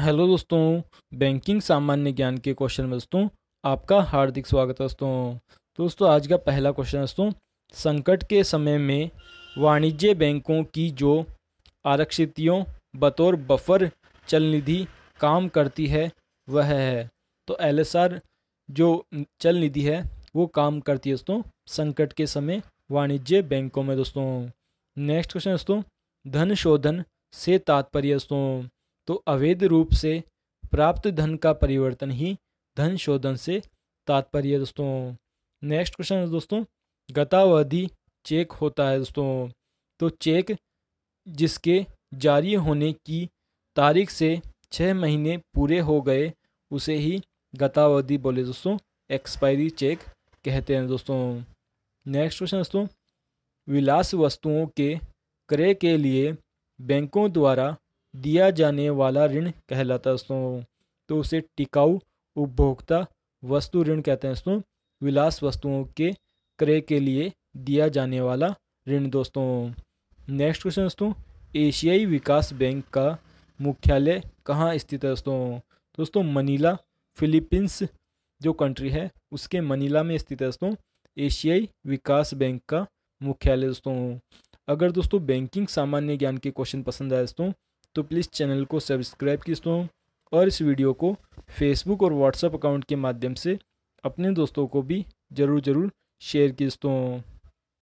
hello दोस्तों banking सामान्य ज्ञान के क्वेश्चन में दोस्तों आपका हार्दिक स्वागत है दोस्तों दोस्तों आज का पहला क्वेश्चन दोस्तों संकट के समय में वाणिज्य बैंकों की जो आरक्षितियों बतौर बफर चल निधि काम करती है वह है तो एल जो चल निधि है वो काम करती है दोस्तों संकट के समय वाणिज्य बैंकों में दोस्तों नेक्स्ट क्वेश्चन दोस्तों धन शोधन से तात्पर्य दोस्तों तो अवैध रूप से प्राप्त धन का परिवर्तन ही धन शोधन से तात्पर्य है दोस्तों नेक्स्ट क्वेश्चन है दोस्तों गतावधि चेक होता है दोस्तों तो चेक जिसके जारी होने की तारीख से छः महीने पूरे हो गए उसे ही गतावधि बोले दोस्तों एक्सपायरी चेक कहते हैं दोस्तों नेक्स्ट क्वेश्चन दोस्तों विलास वस्तुओं के क्रय के लिए बैंकों द्वारा दिया जाने वाला ऋण कहलाता है दोस्तों तो उसे टिकाऊ उपभोक्ता वस्तु ऋण कहते हैं दोस्तों विलास वस्तुओं के क्रय के लिए दिया जाने वाला ऋण दोस्तों नेक्स्ट क्वेश्चन दोस्तों एशियाई विकास बैंक का मुख्यालय कहाँ स्थित है दोस्तों दोस्तों मनीला फिलीपींस जो कंट्री है उसके मनीला में स्थित है दोस्तों एशियाई विकास बैंक का मुख्यालय दोस्तों अगर दोस्तों बैंकिंग सामान्य ज्ञान के क्वेश्चन पसंद आए दोस्तों तो प्लीज़ चैनल को सब्सक्राइब की सो और इस वीडियो को फेसबुक और व्हाट्सएप अकाउंट के माध्यम से अपने दोस्तों को भी ज़रूर ज़रूर शेयर की सो